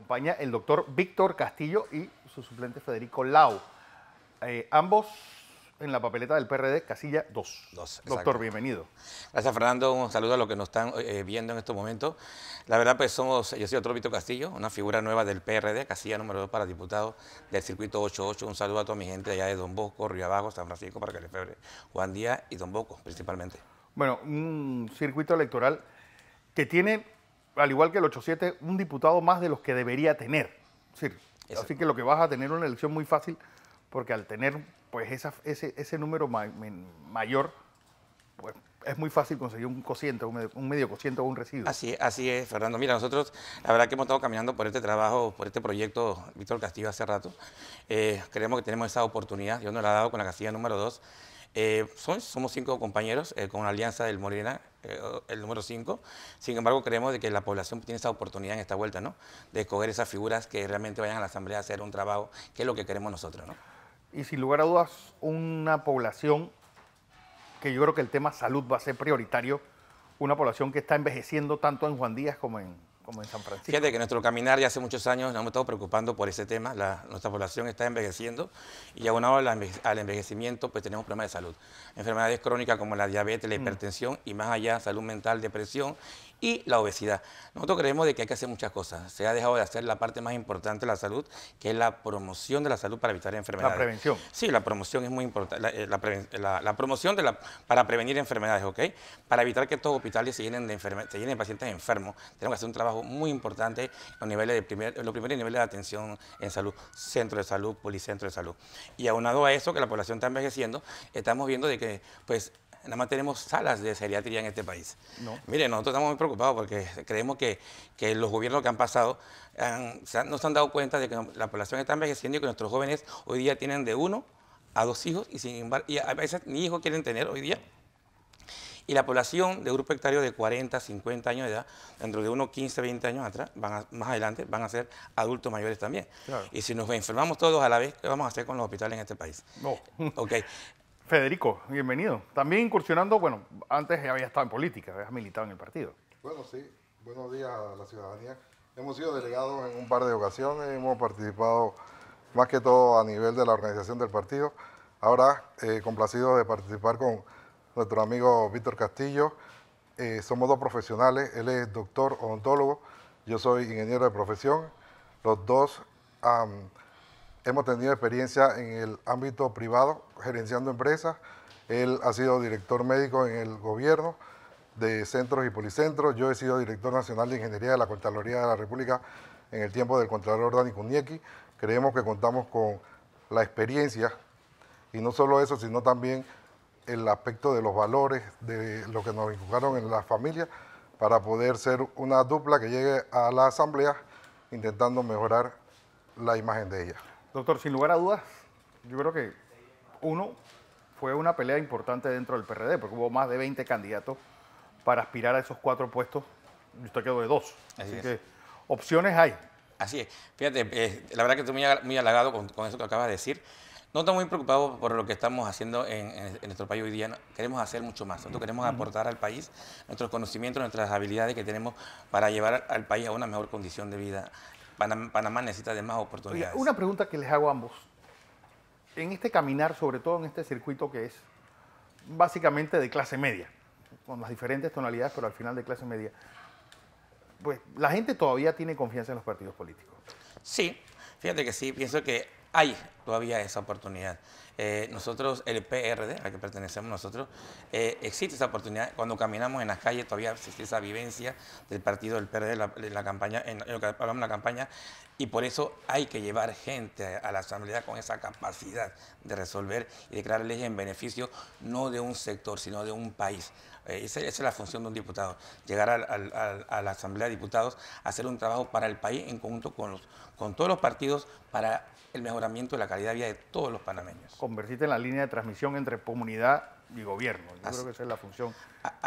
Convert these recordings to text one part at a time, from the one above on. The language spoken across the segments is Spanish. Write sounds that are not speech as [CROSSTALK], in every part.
acompaña el doctor Víctor Castillo y su suplente Federico Lau. Eh, ambos en la papeleta del PRD, casilla 2. Doctor, bienvenido. Gracias, Fernando. Un saludo a los que nos están eh, viendo en estos momentos. La verdad, pues somos, yo soy otro Víctor Castillo, una figura nueva del PRD, casilla número 2 para diputados del circuito 88. Un saludo a toda mi gente allá de Don Bosco, Río Abajo, San Francisco, para Parque febre Juan Díaz y Don Bosco, principalmente. Bueno, un circuito electoral que tiene al igual que el 87, un diputado más de los que debería tener. así que lo que vas a tener una elección muy fácil, porque al tener pues esa, ese, ese, número mayor, pues es muy fácil conseguir un cociente, un medio, cociente o un residuo. Así, así es, Fernando. Mira, nosotros la verdad que hemos estado caminando por este trabajo, por este proyecto Víctor Castillo hace rato. Eh, creemos que tenemos esa oportunidad, yo nos la he dado con la casilla número 2 eh, son, somos cinco compañeros eh, con una alianza del Morena, eh, el número cinco. Sin embargo, creemos de que la población tiene esa oportunidad en esta vuelta, ¿no? De escoger esas figuras que realmente vayan a la Asamblea a hacer un trabajo, que es lo que queremos nosotros, ¿no? Y sin lugar a dudas, una población que yo creo que el tema salud va a ser prioritario, una población que está envejeciendo tanto en Juan Díaz como en, como en San Francisco. Fíjate que nuestro caminar ya hace muchos años nos hemos estado preocupando por ese tema. nuestra población está envejeciendo y abonado al, envejecimiento, pues tenemos problemas de salud. Enfermedades crónicas como la diabetes, la mm. hipertensión y más allá, salud mental, depresión y la obesidad. Nosotros creemos de que hay que hacer muchas cosas. Se ha dejado de hacer la parte más importante de la salud, que es la promoción de la salud para evitar enfermedades. La prevención. Sí, la promoción es muy importante. Eh, la, promoción para prevenir enfermedades, ¿ok? Para evitar que estos hospitales se llenen de, se llenen de pacientes enfermos. Tenemos que hacer un trabajo muy importante los de los primeros niveles de atención en salud, centro de salud, policentro de salud. Y aunado a eso, que la población está envejeciendo, estamos viendo de que, pues, nada más tenemos salas de geriatría en este país. No. Mire, nosotros estamos muy preocupados porque creemos que, los gobiernos que han pasado no se han, dado cuenta de que la población está envejeciendo y que nuestros jóvenes hoy día tienen de uno a dos hijos y, sin embargo, y a veces ni hijos quieren tener hoy día. Y la población de grupo hectáreo de 40, 50 años de edad, dentro de unos 15, 20 años atrás, van más adelante van a ser adultos mayores también. Y si nos enfermamos todos a la vez, ¿qué vamos a hacer con los hospitales en este país? No. [LAUGHS] Ok. Federico, bienvenido. También incursionando, bueno, antes había estado en política, había militado en el partido. Bueno, sí. Buenos días a la ciudadanía. Hemos sido delegados en un par de ocasiones, hemos participado más que todo a nivel de la organización del partido. Ahora, eh, complacido de participar con nuestro amigo Víctor Castillo. Eh, somos dos profesionales, él es doctor odontólogo, yo soy ingeniero de profesión. Los dos hemos tenido experiencia en el ámbito privado, gerenciando empresas. Él ha sido director médico en el gobierno de centros y policentros. Yo he sido director nacional de ingeniería de la Contraloría de la República en el tiempo del Contralor Dani Kuniecki. Creemos que contamos con la experiencia y no solo eso, sino también el aspecto de los valores, de lo que nos inculcaron en la familia, para poder ser una dupla que llegue a la asamblea intentando mejorar la imagen de ella. Doctor, sin lugar a dudas, yo creo que uno fue una pelea importante dentro del PRD, porque hubo más de 20 candidatos para aspirar a esos cuatro puestos, y usted quedó de dos. Así, que opciones hay. Así es. Fíjate, eh, la verdad que estoy muy, muy halagado con, con eso que acabas de decir. No estamos muy preocupados por lo que estamos haciendo en, nuestro país hoy día. Queremos hacer mucho más. Nosotros queremos aportar al país nuestros conocimientos, nuestras habilidades que tenemos para llevar al país a una mejor condición de vida. Panamá, necesita de más oportunidades. una pregunta que les hago a ambos. En este caminar, sobre todo en este circuito que es básicamente de clase media, con las diferentes tonalidades, pero al final de clase media, pues la gente todavía tiene confianza en los partidos políticos. Sí, fíjate que sí, pienso que hay todavía esa oportunidad. Eh, nosotros, el PRD, al que pertenecemos nosotros, eh, existe esa oportunidad. Cuando caminamos en las calles todavía existe esa vivencia del partido del PRD la, la campaña, en lo que hablamos en la campaña, y por eso hay que llevar gente a la asamblea con esa capacidad de resolver y de crear leyes en beneficio no de un sector, sino de un país. Eh, esa, es la función de un diputado, llegar a la Asamblea de Diputados, hacer un trabajo para el país en conjunto con, con todos los partidos para el mejoramiento de la calidad de vida de todos los panameños convertirte en la línea de transmisión entre comunidad y gobierno. Yo creo que esa es la función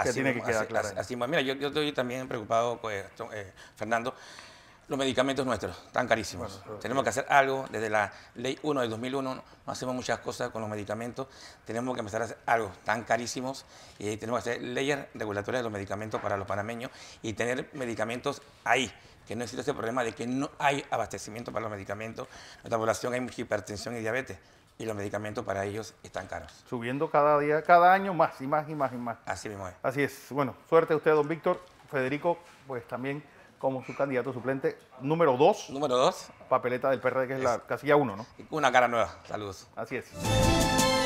que tiene que quedar clara. Así, mira, yo, estoy también preocupado, pues, eh, Fernando. Los medicamentos nuestros tan carísimos. tenemos que hacer algo. Desde la ley 1 del 2001 no hacemos muchas cosas con los medicamentos. Tenemos que empezar a hacer algo. tan carísimos y tenemos que hacer leyes regulatorias de los medicamentos para los panameños y tener medicamentos ahí que no existe ese problema de que no hay abastecimiento para los medicamentos. Nuestra población hay hipertensión y diabetes y los medicamentos para ellos están caros. Subiendo cada día, cada año más y más y más y más. Así mismo es. Así es. Bueno, suerte a usted, don Víctor. Federico, pues también como su candidato suplente número 2. Número 2. Papeleta del PRD, que es, la casilla 1, ¿no? Una cara nueva. Saludos. Así es.